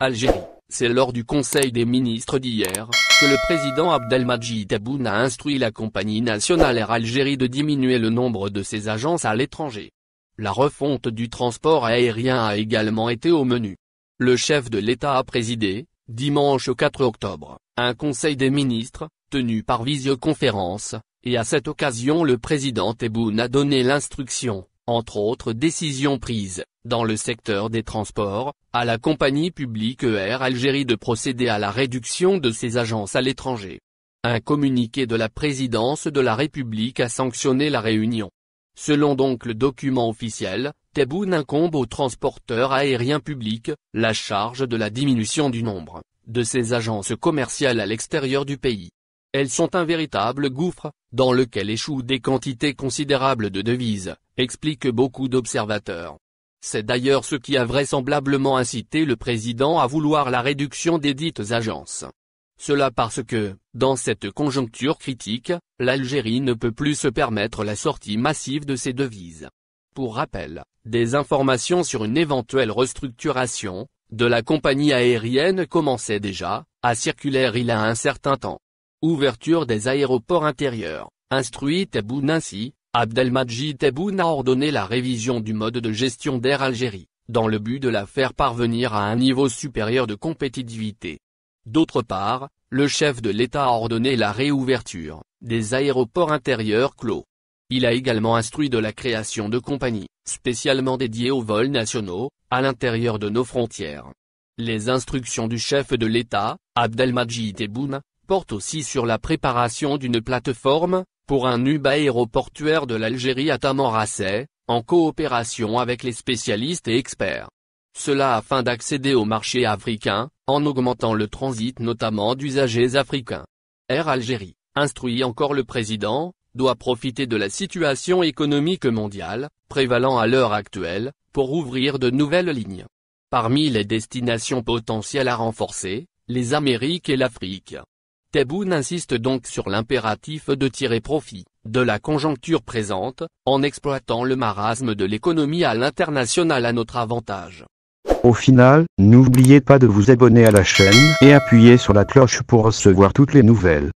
Algérie. C'est lors du Conseil des ministres d'hier, que le président Abdelmadjid Tebboune a instruit la compagnie nationale Air Algérie de diminuer le nombre de ses agences à l'étranger. La refonte du transport aérien a également été au menu. Le chef de l'État a présidé, dimanche 4 octobre, un Conseil des ministres, tenu par visioconférence, et à cette occasion le président Tebboune a donné l'instruction, entre autres décisions prises, dans le secteur des transports, à la compagnie publique Air Algérie de procéder à la réduction de ses agences à l'étranger. Un communiqué de la présidence de la République a sanctionné la réunion. Selon donc le document officiel, Tebboune incombe aux transporteurs aériens publics, la charge de la diminution du nombre de ces agences commerciales à l'extérieur du pays. Elles sont un véritable gouffre, dans lequel échouent des quantités considérables de devises, expliquent beaucoup d'observateurs. C'est d'ailleurs ce qui a vraisemblablement incité le président à vouloir la réduction des dites agences. Cela parce que, dans cette conjoncture critique, l'Algérie ne peut plus se permettre la sortie massive de ses devises. Pour rappel, des informations sur une éventuelle restructuration, de la compagnie aérienne commençaient déjà, à circuler il y a un certain temps. Ouverture des aéroports intérieurs, instruite à ainsi Abdelmadjid Tebboune a ordonné la révision du mode de gestion d'Air Algérie, dans le but de la faire parvenir à un niveau supérieur de compétitivité. D'autre part, le chef de l'État a ordonné la réouverture des aéroports intérieurs clos. Il a également instruit de la création de compagnies, spécialement dédiées aux vols nationaux, à l'intérieur de nos frontières. Les instructions du chef de l'État, Abdelmadjid Tebboune, portent aussi sur la préparation d'une plateforme, pour un hub aéroportuaire de l'Algérie à Tamanrasset, en coopération avec les spécialistes et experts. Cela afin d'accéder au marché africain, en augmentant le transit notamment d'usagers africains. Air Algérie, instruit encore le président, doit profiter de la situation économique mondiale, prévalant à l'heure actuelle, pour ouvrir de nouvelles lignes. Parmi les destinations potentielles à renforcer, les Amériques et l'Afrique. Tebboune insiste donc sur l'impératif de tirer profit de la conjoncture présente, en exploitant le marasme de l'économie à l'international à notre avantage. Au final, n'oubliez pas de vous abonner à la chaîne et appuyer sur la cloche pour recevoir toutes les nouvelles.